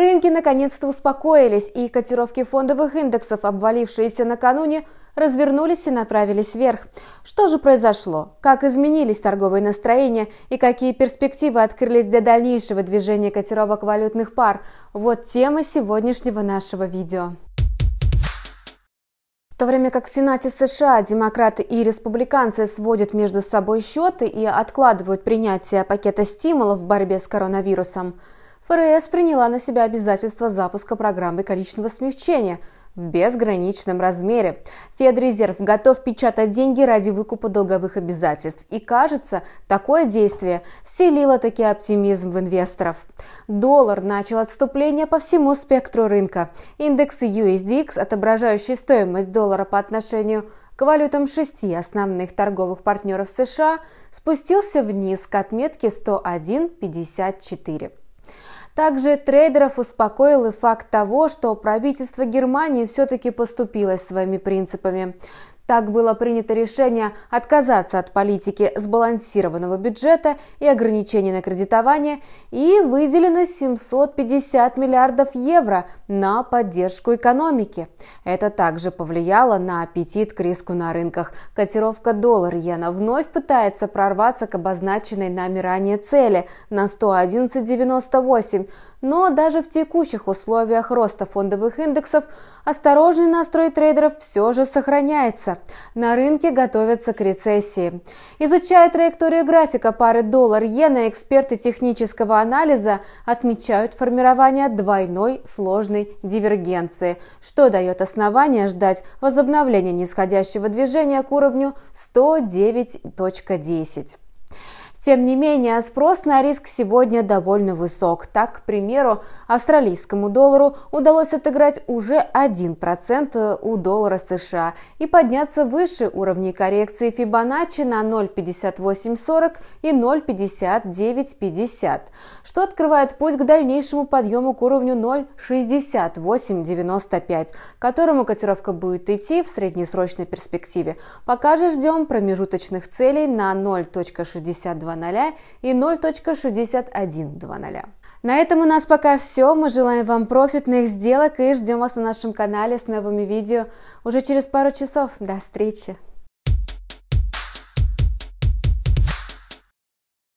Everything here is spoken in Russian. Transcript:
Рынки наконец-то успокоились, и котировки фондовых индексов, обвалившиеся накануне, развернулись и направились вверх. Что же произошло? Как изменились торговые настроения и какие перспективы открылись для дальнейшего движения котировок валютных пар? Вот тема сегодняшнего нашего видео. В то время как в Сенате США демократы и республиканцы сводят между собой счеты и откладывают принятие пакета стимулов в борьбе с коронавирусом, ФРС приняла на себя обязательство запуска программы количественного смягчения в безграничном размере. Федрезерв готов печатать деньги ради выкупа долговых обязательств. И кажется, такое действие вселило таки оптимизм в инвесторов. Доллар начал отступление по всему спектру рынка. Индекс USDX, отображающий стоимость доллара по отношению к валютам шести основных торговых партнеров США, спустился вниз к отметке 101.54. Также трейдеров успокоил и факт того, что правительство Германии все-таки поступилось своими принципами. Так было принято решение отказаться от политики сбалансированного бюджета и ограничений на кредитование и выделено 750 миллиардов евро на поддержку экономики. Это также повлияло на аппетит к риску на рынках. Котировка доллар-иена вновь пытается прорваться к обозначенной нами ранее цели на 111,98, но даже в текущих условиях роста фондовых индексов осторожный настрой трейдеров все же сохраняется. На рынке готовятся к рецессии. Изучая траекторию графика пары доллар-иена, эксперты технического анализа отмечают формирование двойной сложной дивергенции, что дает основание ждать возобновления нисходящего движения к уровню 109.10. Тем не менее, спрос на риск сегодня довольно высок. Так, к примеру, австралийскому доллару удалось отыграть уже 1% у доллара США и подняться выше уровней коррекции Фибоначчи на 0,5840 и 0,5950, что открывает путь к дальнейшему подъему к уровню 0,6895, к которому котировка будет идти в среднесрочной перспективе. Пока же ждем промежуточных целей на 0,62 0.00 и 0.6100. На этом у нас пока все. Мы желаем вам профитных сделок и ждем вас на нашем канале с новыми видео уже через пару часов. До встречи!